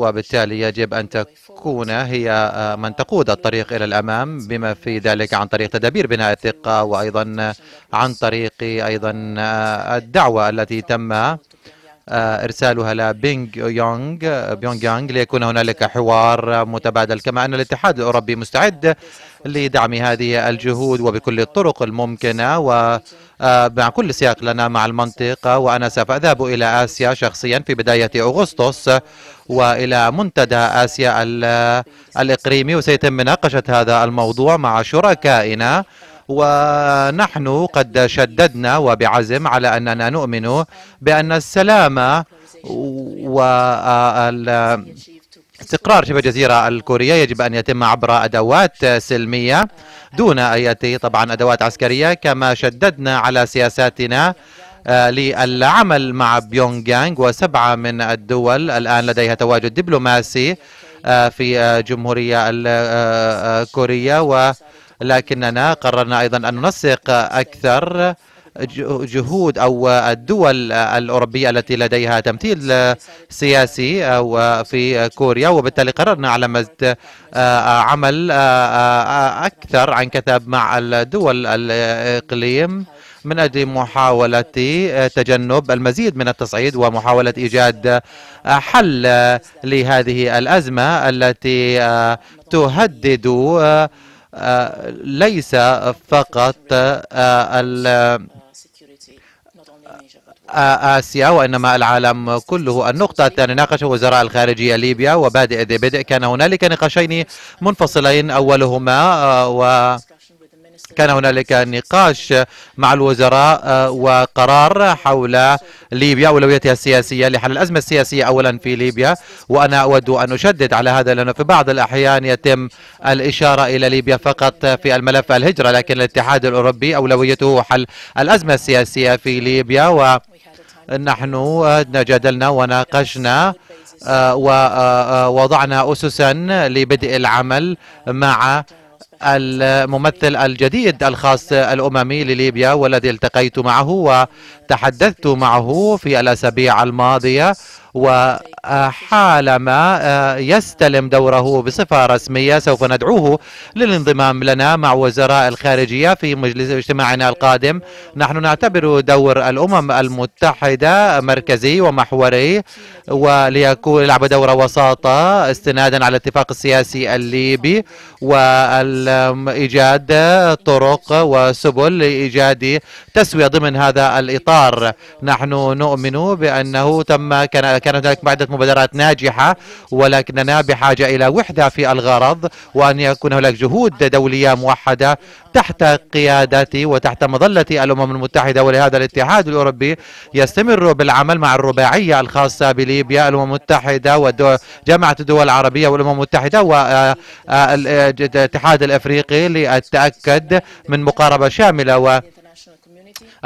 وبالتالي يجب أن تكون هي آه، من تقود الطريق إلى الأمام بما في ذلك عن طريق تدابير بناء الثقة وأيضا عن طريق أيضا آه، الدعوة التي تم آه، ارسالها لبينغ يونغ بيونغ يانغ ليكون هنالك حوار متبادل كما ان الاتحاد الاوروبي مستعد لدعم هذه الجهود وبكل الطرق الممكنه ومع آه، كل سياق لنا مع المنطقه وانا سوف اذهب الى اسيا شخصيا في بدايه اغسطس والى منتدى اسيا الاقليمي وسيتم مناقشه هذا الموضوع مع شركائنا ونحن قد شددنا وبعزم على أننا نؤمن بأن السلام وال استقرار شبه الجزيرة الكورية يجب أن يتم عبر أدوات سلمية دون أي طبعا أدوات عسكرية كما شددنا على سياساتنا آه، للعمل مع بيونغيانغ وسبعة من الدول الآن لديها تواجد دبلوماسي آه، في آه، جمهورية الكورية و لكننا قررنا أيضا أن ننسق أكثر جهود أو الدول الأوروبية التي لديها تمثيل سياسي أو في كوريا وبالتالي قررنا على آه، عمل آه، آه، أكثر عن كثب مع الدول الإقليم من أجل محاولة تجنب المزيد من التصعيد ومحاولة إيجاد حل لهذه الأزمة التي تهدد آه، ليس فقط آه، آه، آسيا وإنما العالم كله النقطة الثانية ناقش وزراء الخارجية ليبيا وبادئ ذي بدء كان هنالك نقاشين منفصلين أولهما و كان هنالك نقاش مع الوزراء آه، وقرار حول ليبيا أولويتها السياسية لحل الأزمة السياسية أولا في ليبيا وأنا أود أن أشدد على هذا لأنه في بعض الأحيان يتم الإشارة إلى ليبيا فقط في الملف الهجرة لكن الاتحاد الأوروبي أولويته حل الأزمة السياسية في ليبيا آه، آه، و نحن جادلنا وناقشنا ووضعنا أسسا لبدء العمل مع الممثل الجديد الخاص الأممي لليبيا والذي التقيت معه وتحدثت معه في الأسابيع الماضية وحالما آه، يستلم دوره بصفة رسمية سوف ندعوه للانضمام لنا مع وزراء الخارجية في مجلس اجتماعنا القادم نحن نعتبر دور الأمم المتحدة مركزي ومحوري وليكون يلعب دور وساطة استنادا على الاتفاق السياسي الليبي وإيجاد طرق وسبل لإيجاد تسوية ضمن هذا الإطار نحن نؤمن بأنه تم كان كانت هناك عدة مبادرات ناجحة ولكننا بحاجة إلى وحدة في الغرض وأن يكون هناك جهود دولية موحدة تحت قيادة وتحت مظلة الأمم المتحدة ولهذا الاتحاد الأوروبي يستمر بالعمل مع الرباعية الخاصة بليبيا الأمم المتحدة وجامعة الدول العربية والأمم المتحدة والاتحاد آه، آه، آه، الأفريقي للتأكد من مقاربة شاملة و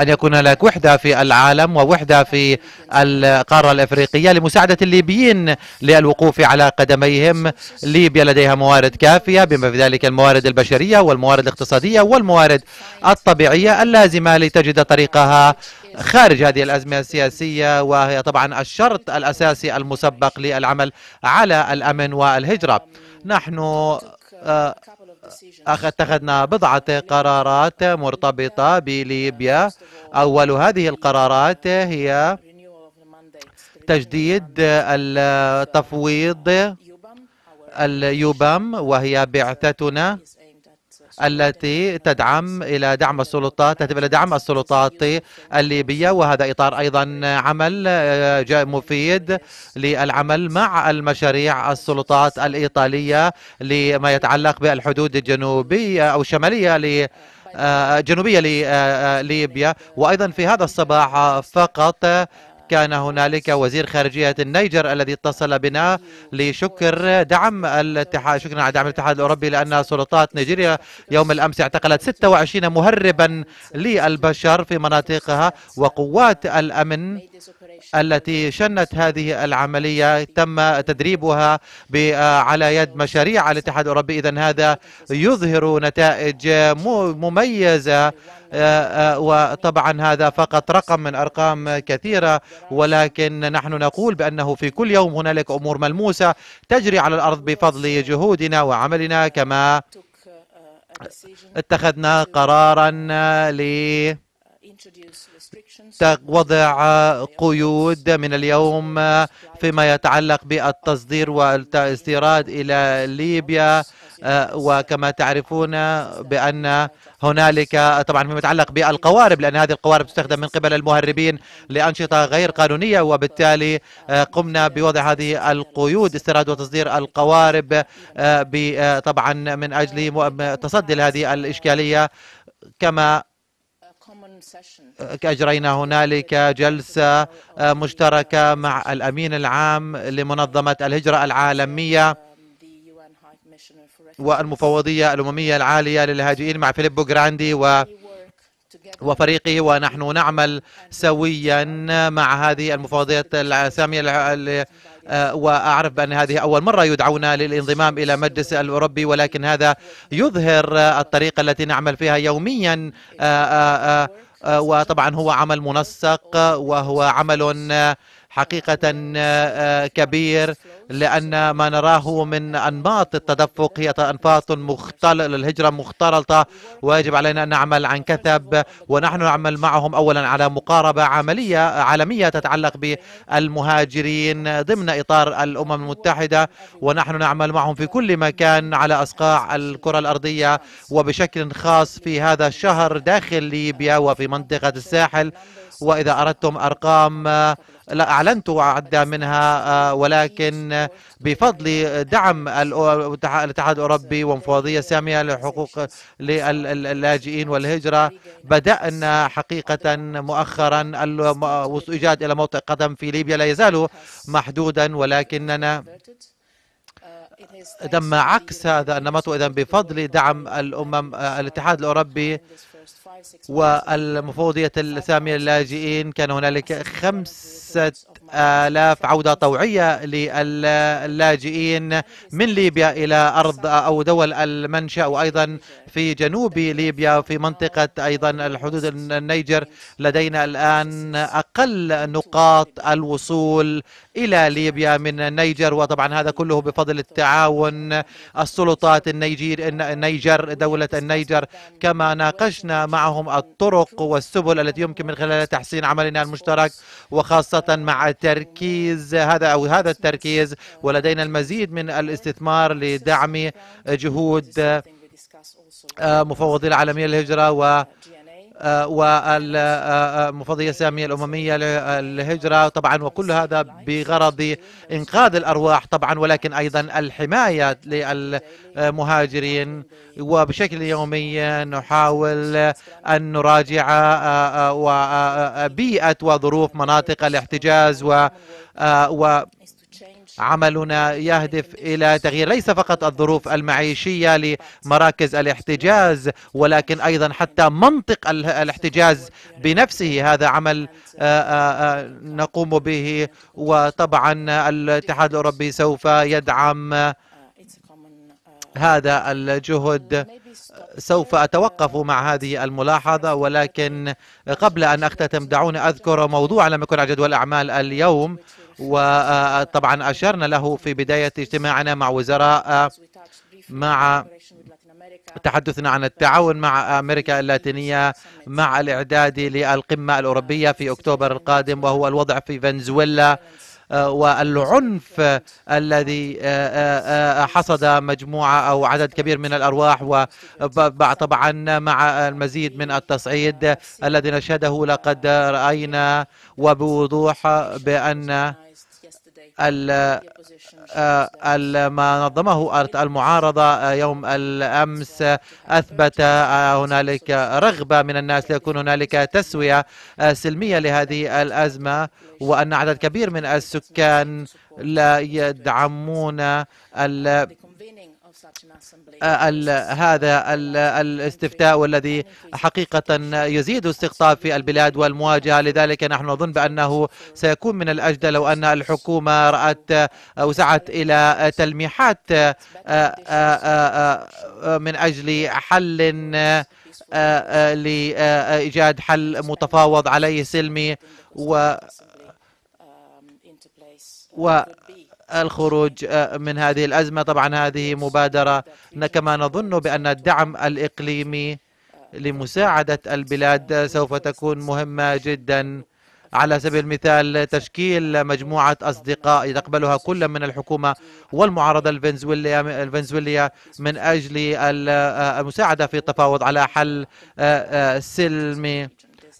أن يكون هناك وحدة في العالم ووحدة في القارة الأفريقية لمساعدة الليبيين للوقوف على قدميهم ليبيا لديها موارد كافية بما في ذلك الموارد البشرية والموارد الاقتصادية والموارد الطبيعية اللازمة لتجد طريقها خارج هذه الأزمة السياسية وهي طبعا الشرط الأساسي المسبق للعمل على الأمن والهجرة نحن آه، اتخذنا بضعة قرارات مرتبطة بليبيا أول هذه القرارات هي تجديد التفويض اليوبام وهي بعثتنا التي تدعم إلى دعم السلطات تهدف إلى دعم السلطات الليبية وهذا إطار أيضا عمل آه، مفيد للعمل مع المشاريع السلطات الإيطالية لما يتعلق بالحدود الجنوبية أو الشمالية ل آه، جنوبية لليبيا آه، وأيضا في هذا الصباح فقط كان هنالك وزير خارجية النيجر الذي اتصل بنا لشكر دعم الاتحاد شكرا على دعم الاتحاد الأوروبي لأن سلطات نيجيريا يوم الأمس اعتقلت 26 مهربا للبشر في مناطقها وقوات الأمن التي شنت هذه العملية تم تدريبها آه، على يد مشاريع الاتحاد الأوروبي إذا هذا يظهر نتائج مميزة آه، آه، وطبعا هذا فقط رقم من أرقام كثيرة ولكن نحن نقول بأنه في كل يوم هنالك أمور ملموسة تجري على الأرض بفضل جهودنا وعملنا كما اتخذنا قرارا ل وضع قيود من اليوم فيما يتعلق بالتصدير والاستيراد إلى ليبيا آه، وكما تعرفون بأن هنالك طبعا فيما يتعلق بالقوارب لأن هذه القوارب تستخدم من قبل المهربين لأنشطة غير قانونية وبالتالي آه، قمنا بوضع هذه القيود استيراد وتصدير القوارب آه، طبعا من أجل تصدي لهذه الإشكالية كما أجرينا هنالك جلسة آه، مشتركة مع الأمين العام لمنظمة الهجرة العالمية والمفوضية الأممية العالية للهاجئين مع فيليبو جراندي و وفريقه ونحن نعمل سويا مع هذه المفوضيات السامية آه، وأعرف بأن هذه أول مرة يدعونا للانضمام إلى مجلس الأوروبي ولكن هذا يظهر الطريقة التي نعمل فيها يوميا آه، آه، وطبعا هو عمل منسق آه، وهو عمل آه، حقيقة آه، آه، كبير لأن ما نراه من أنماط التدفق هي أنماط مختلطة الهجرة مختلطة ويجب علينا أن نعمل عن كثب ونحن نعمل معهم أولا على مقاربة عملية عالمية تتعلق بالمهاجرين ضمن إطار الأمم المتحدة ونحن نعمل معهم في كل مكان على أصقاع الكرة الأرضية وبشكل خاص في هذا الشهر داخل ليبيا وفي منطقة الساحل وإذا أردتم أرقام لا أعلنت عدة منها ولكن بفضل دعم الاتحاد الأوروبي ومفوضية ساميه لحقوق اللاجئين والهجرة بدأنا حقيقة مؤخرا الايجاد إلى موطئ قدم في ليبيا لا يزال محدودا ولكننا تم عكس هذا النمط واذا بفضل دعم الامم الاتحاد الاوروبي والمفوضية السامية للاجئين كان هنالك خمسة آلاف عودة طوعية للاجئين من ليبيا إلى أرض أو دول المنشأ وأيضا في جنوب ليبيا في منطقة أيضا الحدود النيجر لدينا الآن أقل نقاط الوصول إلى ليبيا من النيجر وطبعا هذا كله بفضل التعاون السلطات النيجير النيجر دولة النيجر كما ناقشنا معهم الطرق والسبل التي يمكن من خلالها تحسين عملنا المشترك وخاصة مع تركيز هذا أو هذا التركيز ولدينا المزيد من الاستثمار لدعم جهود آه، مفوضي العالمية للهجرة و آه، والمفوضية آه، آه، السامية الأممية للهجرة طبعا وكل هذا بغرض إنقاذ الأرواح طبعا ولكن أيضا الحماية للمهاجرين وبشكل يومي نحاول أن نراجع بيئة وظروف مناطق الاحتجاز و عملنا يهدف إلى تغيير ليس فقط الظروف المعيشية لمراكز الاحتجاز ولكن أيضا حتى منطق الاحتجاز بنفسه هذا عمل آه، آه، آه، نقوم به وطبعا الاتحاد الأوروبي سوف يدعم هذا الجهد سوف أتوقف مع هذه الملاحظة ولكن قبل أن أختتم دعوني أذكر موضوع لم يكن على جدول أعمال اليوم وطبعا أشرنا له في بداية اجتماعنا مع وزراء مع تحدثنا عن التعاون مع أمريكا اللاتينية مع الإعداد للقمة الأوروبية في أكتوبر القادم وهو الوضع في فنزويلا والعنف الذي آه، آه، آه، حصد مجموعة أو عدد كبير من الأرواح وطبعا مع المزيد من التصعيد الذي نشهده لقد رأينا وبوضوح بأن آه، ما نظمه المعارضة آه، يوم الأمس أثبت آه، هنالك رغبة من الناس ليكون هنالك تسوية سلمية لهذه الأزمة وأن عدد كبير من السكان لا يدعمون آه، هذا الاستفتاء والذي حقيقة يزيد استقطاب في البلاد والمواجهة لذلك نحن نظن بأنه سيكون من الأجدى لو أن الحكومة رأت أو سعت إلى تلميحات آه، آه، من أجل حل لإيجاد حل متفاوض عليه سلمي و و الخروج آه، من هذه الأزمة طبعا هذه مبادرة كما نظن بأن الدعم الإقليمي لمساعدة البلاد سوف تكون مهمة جدا على سبيل المثال تشكيل مجموعة أصدقاء يتقبلها كل من الحكومة والمعارضة الفنزويلية من أجل آه، المساعدة في التفاوض على حل آه، سلمي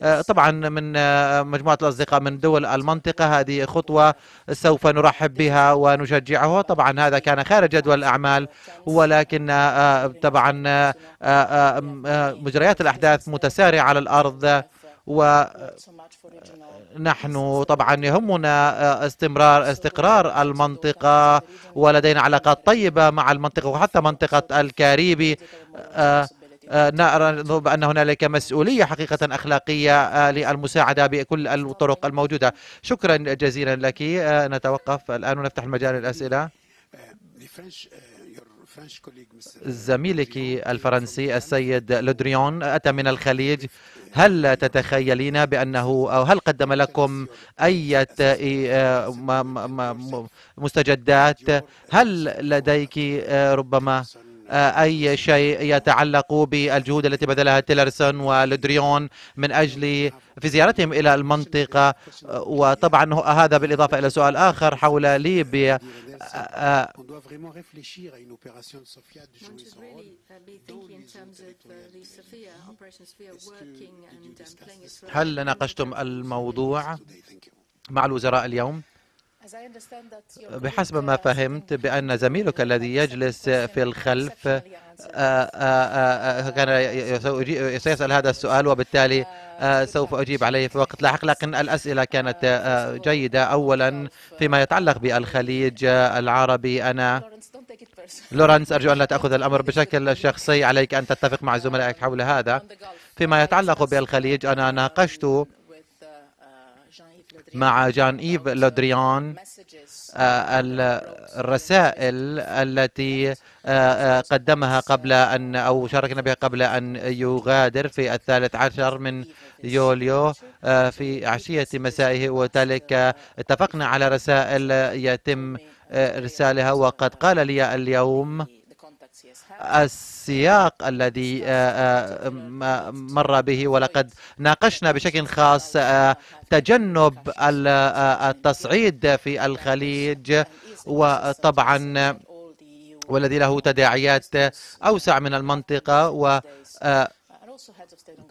آه، طبعا من آه، مجموعة الأصدقاء من دول المنطقة هذه خطوة سوف نرحب بها ونشجعها طبعا هذا كان خارج جدول الأعمال ولكن آه، طبعا مجريات الأحداث متسارعة على الأرض ونحن طبعا يهمنا استمرار استقرار المنطقة ولدينا علاقات طيبة مع المنطقة وحتى منطقة الكاريبي آه، نرى بأن هنالك مسؤولية حقيقة أخلاقية آه، للمساعدة بكل الطرق الموجودة شكرا جزيلا لك آه، نتوقف الآن ونفتح المجال للأسئلة زميلك الفرنسي السيد لودريون أتى من الخليج هل تتخيلين بأنه أو هل قدم لكم أي مستجدات هل لديك ربما آه، أي شيء يتعلق بالجهود التي بذلها تيلرسون ولودريون من أجل في زيارتهم إلى المنطقة آه، وطبعا هذا بالإضافة إلى سؤال آخر حول ليبيا آه، هل ناقشتم الموضوع مع الوزراء اليوم؟ بحسب ما فهمت بأن زميلك الذي يجلس في الخلف آه، آه، آه، كان سيسأل هذا السؤال وبالتالي uh, سوف أجيب عليه في وقت لاحق لكن الأسئلة كانت جيدة أولا فيما يتعلق بالخليج العربي أنا لورنس أرجو أن لا تأخذ الأمر بشكل شخصي عليك أن تتفق مع زملائك حول هذا فيما يتعلق بالخليج أنا ناقشت مع جان إيف لودريان آه، الرسائل التي آه، آه، قدمها قبل أن أو شاركنا بها قبل أن يغادر في الثالث عشر من يوليو في عشية مسائه وذلك اتفقنا على رسائل يتم إرسالها وقد قال لي اليوم السياق الذي آه، آه، مر به ولقد ناقشنا بشكل خاص آه، تجنب التصعيد في الخليج وطبعا والذي له تداعيات أوسع من المنطقة و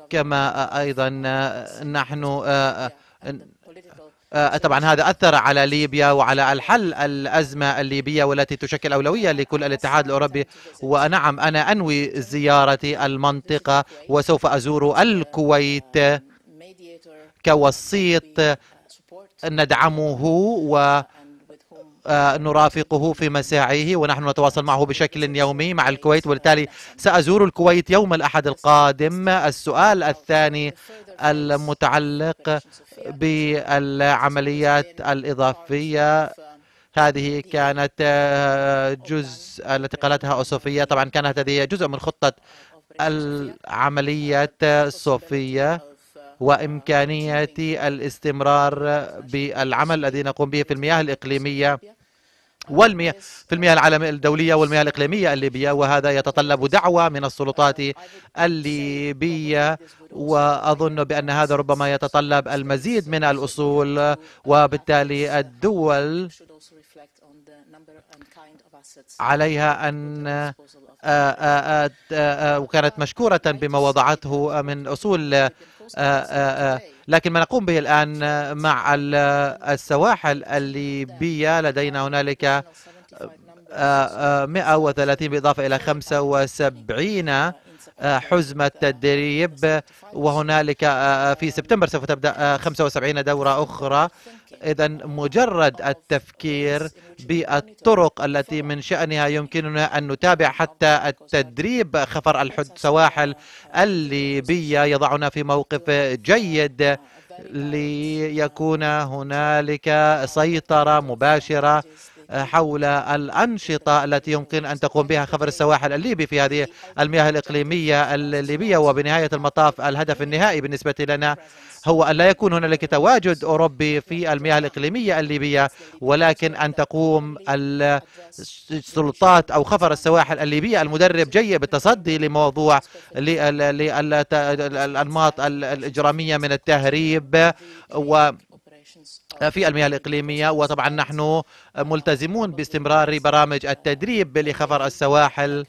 كما أيضا نحن آه، طبعا هذا أثر على ليبيا وعلى الحل الأزمة الليبية والتي تشكل أولوية لكل الاتحاد الأوروبي ونعم أنا أنوي زيارة المنطقة وسوف أزور الكويت كوسيط ندعمه و آه، نرافقه في مساعيه ونحن نتواصل معه بشكل يومي مع الكويت وبالتالي سأزور الكويت يوم الأحد القادم السؤال الثاني المتعلق بالعمليات الإضافية هذه كانت آه، جزء التي قالتها صوفيا طبعا كانت هذه جزء من خطة العملية صوفيا وإمكانية الاستمرار بالعمل الذي نقوم به في المياه الإقليمية والمياه في المياه العالمية الدولية والمياه الإقليمية الليبية وهذا يتطلب دعوة من السلطات الليبية وأظن بأن هذا ربما يتطلب المزيد من الأصول وبالتالي الدول عليها أن وكانت آه، آه، آه، مشكورة بما وضعته من أصول آه، آه، آه. لكن ما نقوم به الآن مع السواحل الليبية لدينا هنالك 130 بالإضافة إلى 75 آه، حزمة التدريب وهنالك آه، آه، في سبتمبر سوف تبدأ 75 دورة أخرى إذا مجرد التفكير بالطرق التي من شأنها يمكننا أن نتابع حتى التدريب خفر السواحل الليبية يضعنا في موقف جيد ليكون هنالك سيطرة مباشرة آه، حول الأنشطة التي يمكن أن تقوم بها خفر السواحل الليبي في هذه المياه الإقليمية الليبية وبنهاية المطاف الهدف النهائي بالنسبة لنا هو أن لا يكون هنالك تواجد أوروبي في المياه الإقليمية الليبية ولكن أن تقوم السلطات أو خفر السواحل الليبية المدرب جيد بالتصدي لموضوع للأنماط الإجرامية من التهريب و في المياه الإقليمية وطبعا نحن ملتزمون باستمرار برامج التدريب لخفر السواحل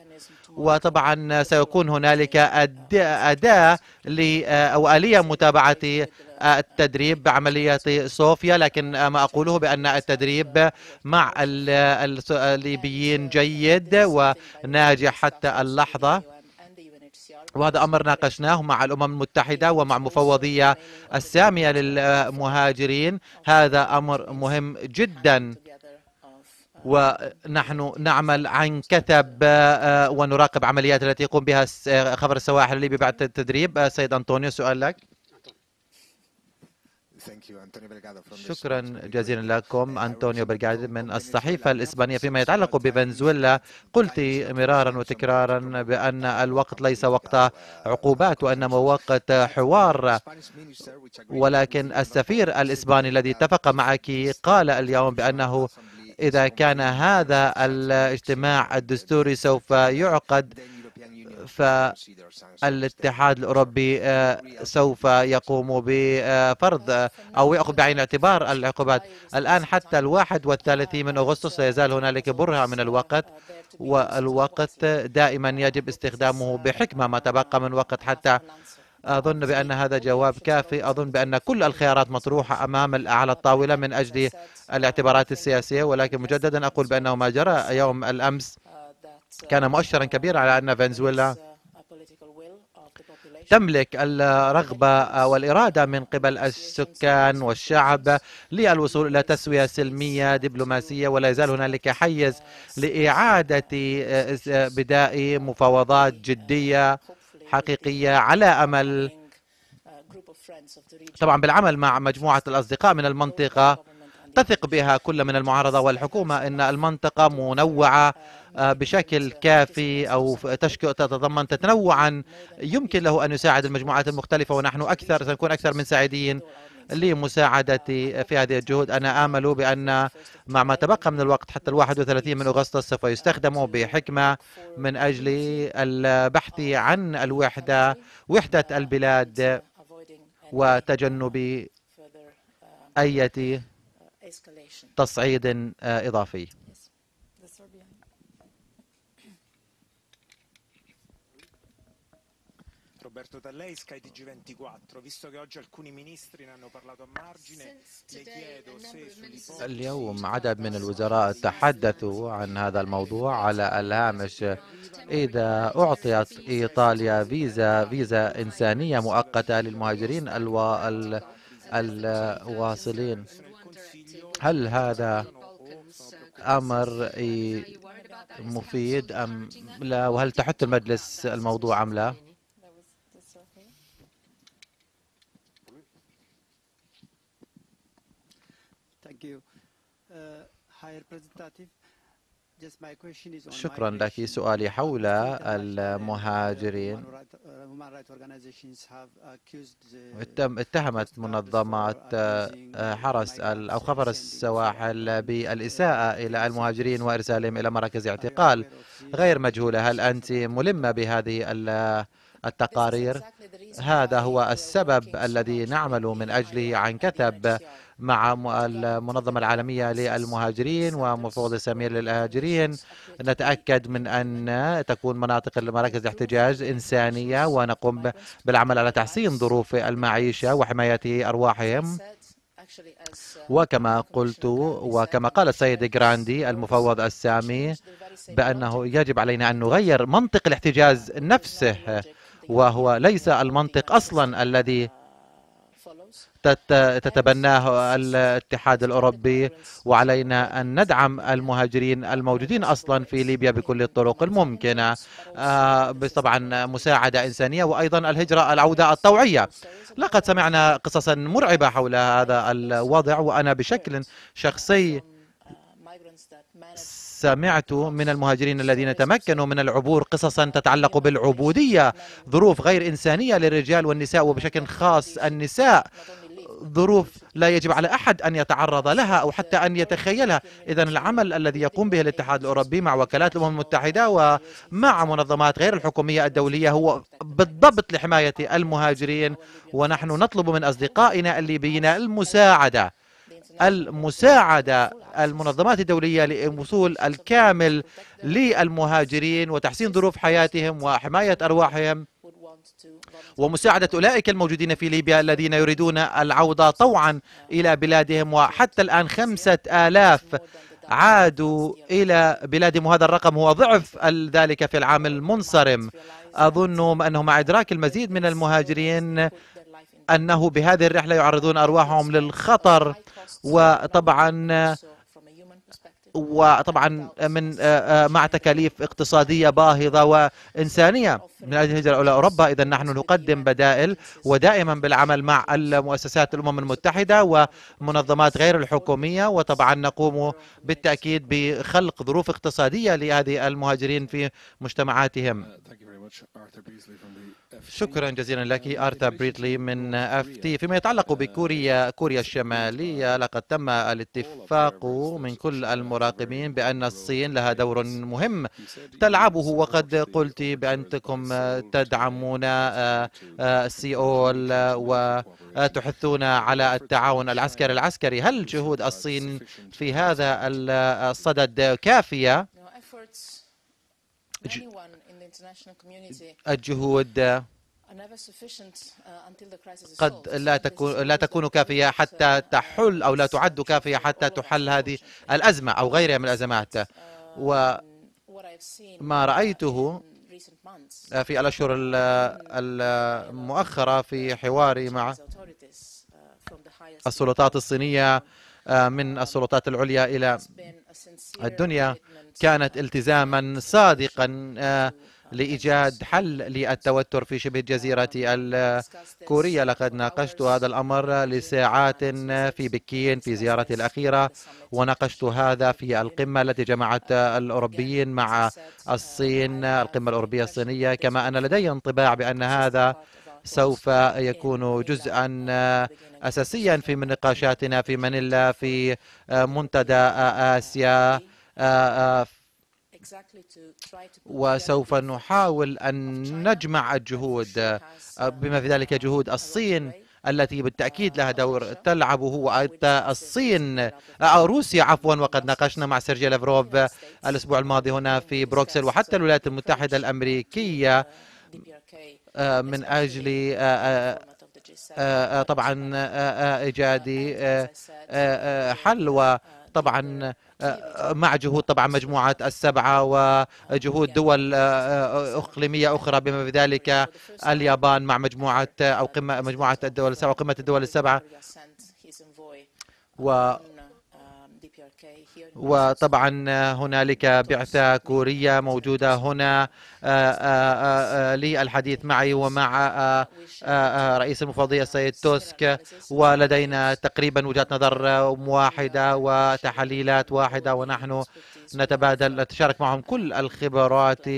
وطبعا سيكون هنالك أداة أو آلية متابعة التدريب بعملية صوفيا لكن ما أقوله بأن التدريب مع الليبيين جيد وناجح حتى اللحظة وهذا أمر ناقشناه مع الأمم المتحدة ومع مفوضية السامية للمهاجرين هذا أمر مهم جدا ونحن نعمل عن كتب آه، ونراقب عمليات التي يقوم بها خبر السواحل الليبي بعد التدريب آه، سيد أنطونيو سؤال لك شكرا جزيلا لكم أنطونيو برجاد من الصحيفة الإسبانية فيما يتعلق بفنزويلا قلت مرارا وتكرارا بأن الوقت ليس وقت uh, عقوبات وإنما وقت حوار ولكن السفير الإسباني الذي اتفق معك قال اليوم بأنه إذا كان هذا الاجتماع الدستوري سوف يعقد فالاتحاد الأوروبي آه، سوف يقوم بفرض آه، أو يأخذ بعين الاعتبار العقوبات الآن حتى الواحد والثلاثين من أغسطس لا يزال هنالك برهة من الوقت والوقت دائما يجب استخدامه بحكمة ما تبقى من وقت حتى أظن بأن هذا جواب كافي أظن بأن كل الخيارات مطروحة أمام على الطاولة من أجل الاعتبارات السياسية ولكن مجددا أقول بأنه ما جرى يوم الأمس كان مؤشرا كبيرا على أن فنزويلا تملك الرغبة والإرادة من قبل السكان والشعب للوصول إلى تسوية سلمية دبلوماسية ولا يزال هنالك حيز لإعادة بداء مفاوضات جدية حقيقية على أمل طبعا بالعمل مع مجموعة الأصدقاء من المنطقة تثق بها كل من المعارضة والحكومة أن المنطقة منوعة آه، بشكل كافي أو تتضمن تتنوعا يمكن له أن يساعد المجموعات المختلفة ونحن أكثر سنكون أكثر من سعيدين لمساعدتي في هذه الجهود أنا آمل بأن مع ما تبقى من الوقت حتى الواحد وثلاثين من أغسطس سوف يستخدم بحكمة من أجل البحث عن الوحدة وحدة البلاد وتجنب أي تصعيد إضافي Roberto Tallei, Sky TG24. Visto che oggi alcuni ministri ne hanno parlato a margine, le chiedo se اليوم عدد من الوزراء تحدثوا عن هذا الموضوع على الهامش إذا أعطيت إيطاليا فيزا فيزا إنسانية مؤقتة للمهاجرين الو... ال... الواصلين هل هذا أمر مفيد أم لا وهل تحت المجلس الموضوع أم لا؟ شكرا لك سؤالي حول المهاجرين uh, uh, اتهمت منظمات uh, حرس أو خفر السواحل بالإساءة إلى المهاجرين وإرسالهم إلى مراكز اعتقال غير مجهولة هل أنت ملمة بهذه التقارير هذا هو السبب الذي نعمل من أجله عن كثب مع المنظمة العالمية للمهاجرين ومفوض سمير للهاجرين نتأكد من أن تكون مناطق المراكز الاحتجاج إنسانية ونقوم بالعمل على تحسين ظروف المعيشة وحماية أرواحهم وكما قلت وكما قال السيد جراندي المفوض السامي بأنه يجب علينا أن نغير منطق الاحتجاز نفسه وهو ليس المنطق أصلا الذي تتبناه الاتحاد الأوروبي وعلينا أن ندعم المهاجرين الموجودين أصلا في ليبيا بكل الطرق الممكنة آه، طبعا مساعدة إنسانية وأيضا الهجرة العودة الطوعية لقد سمعنا قصصا مرعبة حول هذا الوضع وأنا بشكل شخصي سمعت من المهاجرين الذين تمكنوا من العبور قصصا تتعلق بالعبودية ظروف غير إنسانية للرجال والنساء وبشكل خاص النساء ظروف لا يجب على أحد أن يتعرض لها أو حتى أن يتخيلها إذا العمل الذي يقوم به الاتحاد الأوروبي مع وكالات الأمم المتحدة ومع منظمات غير الحكومية الدولية هو بالضبط لحماية المهاجرين ونحن نطلب من أصدقائنا الليبيين المساعدة المساعدة المنظمات الدولية للوصول الكامل للمهاجرين وتحسين ظروف حياتهم وحماية أرواحهم ومساعدة أولئك الموجودين في ليبيا الذين يريدون العودة طوعا إلى بلادهم وحتى الآن خمسة آلاف عادوا إلى بلادهم وهذا الرقم هو ضعف ذلك في العام المنصرم أظن أنه مع إدراك المزيد من المهاجرين أنه بهذه الرحلة يعرضون أرواحهم للخطر وطبعا وطبعا من آه، آه، مع تكاليف اقتصادية باهظة وإنسانية من أجل الهجرة إلى أوروبا إذا نحن نقدم بدائل ودائما بالعمل مع المؤسسات الأمم المتحدة ومنظمات غير الحكومية وطبعا نقوم بالتأكيد بخلق ظروف اقتصادية لهذه المهاجرين في مجتمعاتهم شكرا جزيلا لك ارثر بريدلي من اف تي فيما يتعلق بكوريا كوريا الشماليه لقد تم الاتفاق من كل المراقبين بان الصين لها دور مهم تلعبه وقد قلت بانكم تدعمون آه، آه، سيول وتحثون على التعاون العسكري العسكري هل جهود uh, الصين في هذا الصدد كافيه الجهود uh, قد لا تكون لا تكون كافيه حتى uh, تحل او لا تعد كافيه حتى تحل هذه الازمه او غيرها من الازمات وما um, uh, رايته في الاشهر المؤخره في حواري مع السلطات الصينيه آه، من um, السلطات العليا الى الدنيا كانت التزاما صادقا لإيجاد حل للتوتر في شبه الجزيرة الكورية لقد ناقشت هذا الأمر لساعات في بكين في زيارتي الأخيرة وناقشت هذا في القمة التي جمعت الأوروبيين مع الصين القمة الأوروبية الصينية كما أن لدي انطباع بأن هذا سوف يكون جزءا أساسيا في نقاشاتنا في مانيلا في منتدى آسيا آه، آه، وسوف نحاول أن نجمع الجهود آه، um, بما في ذلك جهود الصين التي بالتأكيد uh, لها دور تلعبه وحتى الصين آه، روسيا عفوا وقد ناقشنا مع سيرجي لافروف الأسبوع الماضي هنا في بروكسل وحتى uh, الولايات المتحدة الأمريكية uh, آه، من أجل طبعا إيجاد حل طبعا آه، آه، مع جهود طبعا مجموعة السبعة وجهود دول آه، إقليمية أخرى بما في ذلك اليابان مع مجموعة أو قمة مجموعة الدول السبعة وقمة الدول السبعة و وطبعا هنالك بعثة كورية موجودة هنا آه، آه، آه، للحديث معي ومع رئيس المفوضية السيد توسك ولدينا تقريبا وجهات نظر واحدة وتحليلات واحدة ونحن نتبادل نتشارك معهم كل الخبرات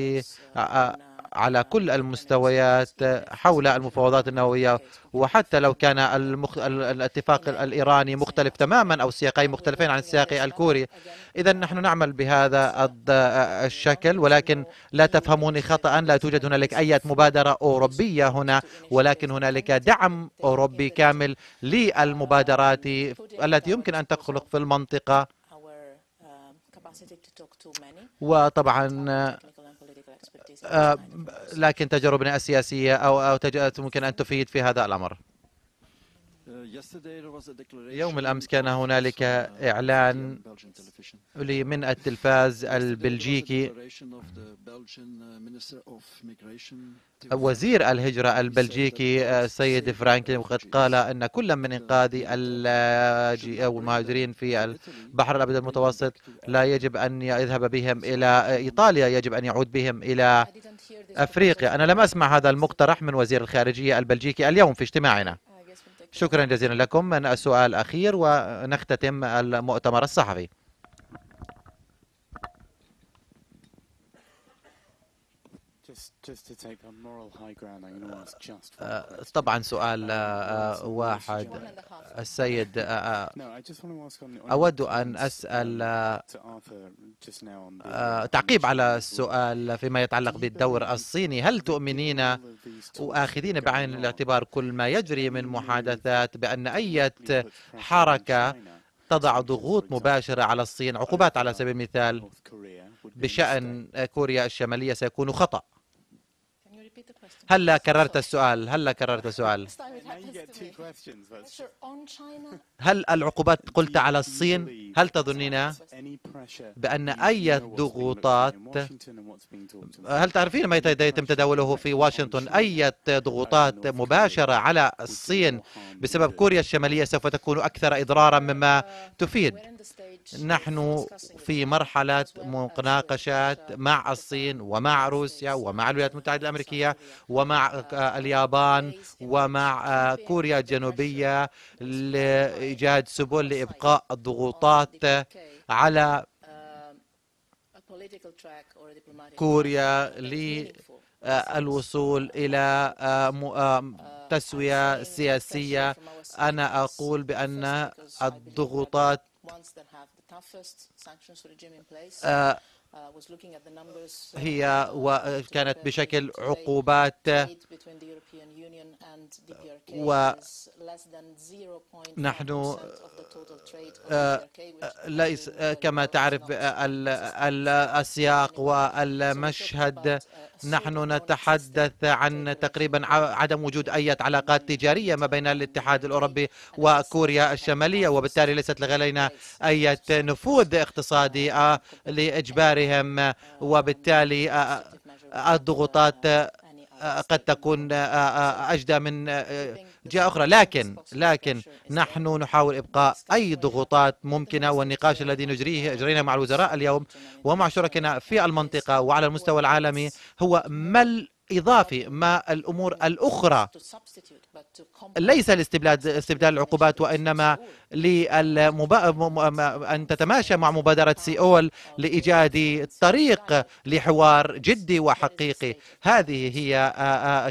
على كل المستويات حول المفاوضات النووية وحتى لو كان المخ... الاتفاق الإيراني مختلف تماما أو سياقين مختلفين عن السياق الكوري إذا نحن نعمل بهذا الشكل ولكن لا تفهموني خطأ لا توجد هنالك أي مبادرة أوروبية هنا ولكن هنالك دعم أوروبي كامل للمبادرات التي يمكن أن تخلق في المنطقة uh, وطبعا آه، لكن تجربنا السياسية أو, أو ممكن أن تفيد في هذا الأمر يوم الأمس كان هنالك إعلان من التلفاز البلجيكي وزير الهجرة البلجيكي السيد فرانكلين وقد قال أن كل من إنقاذ المهاجرين في البحر الأبيض المتوسط لا يجب أن يذهب بهم إلى إيطاليا يجب أن يعود بهم إلى أفريقيا أنا لم أسمع هذا المقترح من وزير الخارجية البلجيكي اليوم في اجتماعنا شكرا جزيلا لكم السؤال الأخير ونختتم المؤتمر الصحفي Uh, طبعا سؤال uh, uh, واحد السيد أود أن أسأل um, تعقيب على السؤال فيما يتعلق بالدور الصيني هل تؤمنين وآخذين بعين الاعتبار كل ما يجري من محادثات بأن أي حركة تضع ضغوط مباشرة على الصين عقوبات على سبيل المثال بشأن كوريا الشمالية سيكون خطأ هلا كررت السؤال هلا كررت السؤال هل العقوبات قلت على الصين هل تظنين بأن أي ضغوطات هل تعرفين ما يتم تداوله في واشنطن أي ضغوطات مباشرة على الصين بسبب كوريا الشمالية سوف تكون أكثر إضرارا مما تفيد نحن في مرحلة مناقشات مع الصين ومع روسيا ومع الولايات المتحدة الأمريكية ومع آه، اليابان ومع آه، كوريا الجنوبية لإيجاد سبل لإبقاء الضغوطات على كوريا للوصول الى آه، تسويه سياسيه انا اقول بان الضغوطات toughest sanctions regime in place. Uh, Uh, uh, هي وكانت uh, آه، بشكل عقوبات آه، ونحن آه، ليس كما تعرف السياق والمشهد نحن نتحدث عن تقريبا عدم وجود أي علاقات mm-hmm. تجارية ما بين mm-hmm. الاتحاد الأوروبي وكوريا الشمالية وبالتالي ليست لدينا أي نفوذ اقتصادي لإجبار أسفارهم وبالتالي الضغوطات قد تكون أجدى من جهة أخرى لكن لكن نحن نحاول إبقاء أي ضغوطات ممكنة والنقاش الذي نجريه جرينا مع الوزراء اليوم ومع شركائنا في المنطقة وعلى المستوى العالمي هو ما إضافي مع الأمور الأخرى ليس لاستبدال استبدال العقوبات وإنما للمبا... أن تتماشى مع مبادرة سيول لإيجاد طريق لحوار جدي وحقيقي هذه هي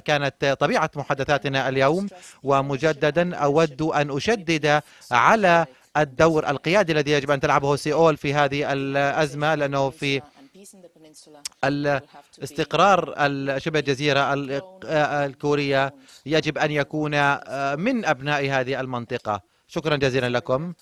كانت طبيعة محادثاتنا اليوم ومجددا أود أن أشدد على الدور القيادي الذي يجب أن تلعبه سيول في هذه الأزمة لأنه في الاستقرار شبه الجزيرة آه، الكورية يجب أن يكون آه، من أبناء هذه المنطقة شكرا جزيلا لكم